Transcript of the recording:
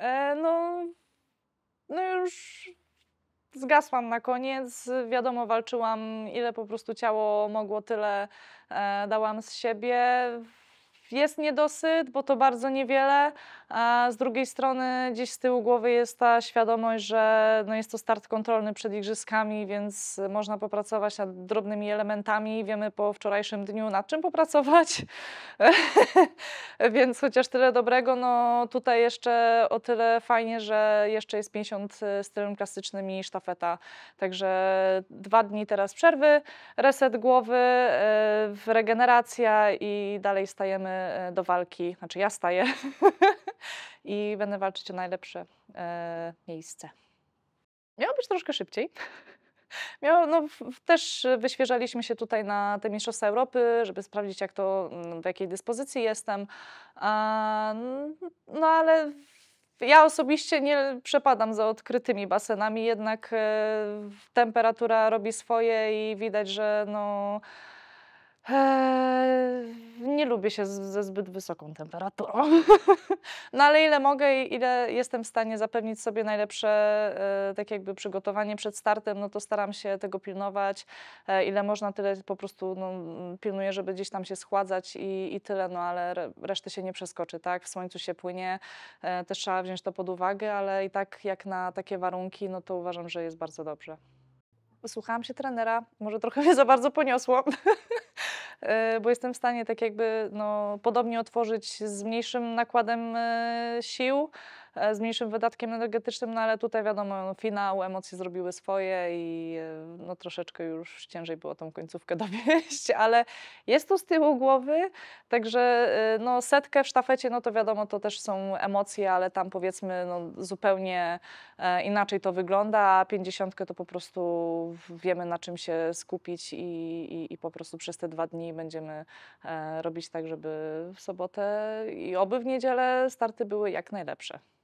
E, no, no już zgasłam na koniec. Wiadomo, walczyłam ile po prostu ciało mogło, tyle e, dałam z siebie jest niedosyt, bo to bardzo niewiele, a z drugiej strony gdzieś z tyłu głowy jest ta świadomość, że no jest to start kontrolny przed igrzyskami, więc można popracować nad drobnymi elementami. Wiemy po wczorajszym dniu nad czym popracować, więc chociaż tyle dobrego, no tutaj jeszcze o tyle fajnie, że jeszcze jest 50 stylem klasycznym i sztafeta. Także dwa dni teraz przerwy, reset głowy, y, regeneracja i dalej stajemy E, do walki, znaczy ja staję i będę walczyć o najlepsze e, miejsce. Miało być troszkę szybciej. Miało, no, też wyświeżaliśmy się tutaj na te Mistrzostwa Europy, żeby sprawdzić, jak to, w jakiej dyspozycji jestem. No ale ja osobiście nie przepadam za odkrytymi basenami, jednak e, temperatura robi swoje i widać, że no Eee, nie lubię się ze zbyt wysoką temperaturą. no ale ile mogę i ile jestem w stanie zapewnić sobie najlepsze e, tak jakby przygotowanie przed startem, no to staram się tego pilnować. E, ile można, tyle po prostu no, pilnuję, żeby gdzieś tam się schładzać i, i tyle, no ale reszty się nie przeskoczy, tak? W słońcu się płynie, e, też trzeba wziąć to pod uwagę, ale i tak jak na takie warunki, no to uważam, że jest bardzo dobrze. Słuchałam się trenera, może trochę mnie za bardzo poniosło. E, bo jestem w stanie tak jakby no, podobnie otworzyć z mniejszym nakładem e, sił. E, z mniejszym wydatkiem energetycznym, no ale tutaj wiadomo, no, finał, emocje zrobiły swoje i e, no, troszeczkę już ciężej było tą końcówkę dowieść, ale jest tu z tyłu głowy, także e, no, setkę w sztafecie, no to wiadomo, to też są emocje, ale tam powiedzmy no, zupełnie inaczej to wygląda, a pięćdziesiątkę to po prostu wiemy na czym się skupić i, i, i po prostu przez te dwa dni będziemy robić tak, żeby w sobotę i oby w niedzielę starty były jak najlepsze.